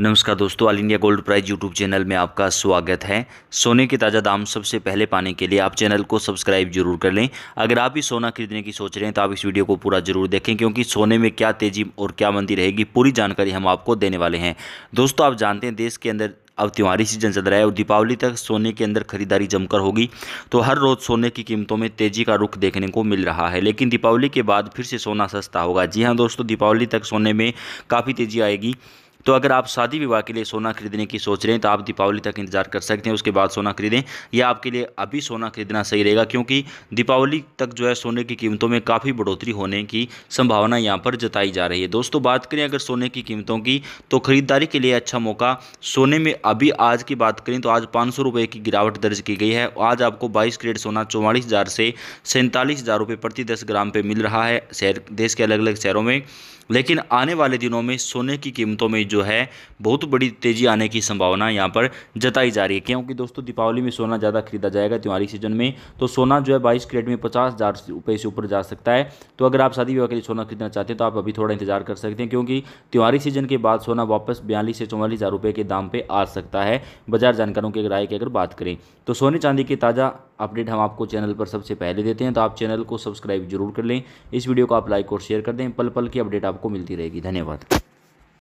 नमस्कार दोस्तों all India gold price YouTube channel में आपका स्वागत है सोने के ताज़ा दाम सबसे पहले पाने के लिए आप चैनल को सब्सक्राइब जरूर कर लें अगर आप भी सोना खरीदने की सोच रहे हैं तो आप इस वीडियो को पूरा जरूर देखें क्योंकि सोने में क्या तेज़ी और क्या मंदी रहेगी पूरी जानकारी हम आपको देने वाले हैं दोस्तों आप जानते हैं देश के अंदर अब त्योहारी सीजन चल रहा है और दीपावली तक सोने के अंदर खरीदारी जमकर होगी तो हर रोज़ सोने की कीमतों में तेज़ी का रुख देखने को मिल रहा है लेकिन दीपावली के बाद फिर से सोना सस्ता होगा जी हाँ दोस्तों दीपावली तक सोने में काफ़ी तेज़ी आएगी तो अगर आप शादी विवाह के लिए सोना खरीदने की सोच रहे हैं तो आप दीपावली तक इंतजार कर सकते हैं उसके बाद सोना खरीदें या आपके लिए अभी सोना खरीदना सही रहेगा क्योंकि दीपावली तक जो है सोने की कीमतों में काफ़ी बढ़ोतरी होने की संभावना यहाँ पर जताई जा रही है दोस्तों बात करें अगर सोने की कीमतों की तो खरीदारी के लिए अच्छा मौका सोने में अभी आज की बात करें तो आज पाँच की गिरावट दर्ज की गई है आज आपको बाईस ग्रेड सोना चौवालीस से सैंतालीस हज़ार प्रति दस ग्राम पे मिल रहा है शहर देश के अलग अलग शहरों में लेकिन आने वाले दिनों में सोने की कीमतों में जो है बहुत बड़ी तेज़ी आने की संभावना यहाँ पर जताई जा रही है क्योंकि दोस्तों दीपावली में सोना ज़्यादा खरीदा जाएगा त्योहारी सीजन में तो सोना जो है बाईस क्रेड में पचास हज़ार रुपये से ऊपर जा सकता है तो अगर आप शादी विवाह के लिए सोना खरीदना चाहते हैं तो आप अभी थोड़ा इंतजार कर सकते हैं क्योंकि त्योहारी सीजन के बाद सोना वापस बयालीस से चौवालीस हज़ार रुपये के दाम पर आ सकता है बाजार जानकारों की राय की अगर बात करें तो सोने चांदी के ताज़ा अपडेट हम आपको चैनल पर सबसे पहले देते हैं तो आप चैनल को सब्सक्राइब जरूर कर लें इस वीडियो को आप लाइक और शेयर कर दें पल पल की अपडेट आपको मिलती रहेगी धन्यवाद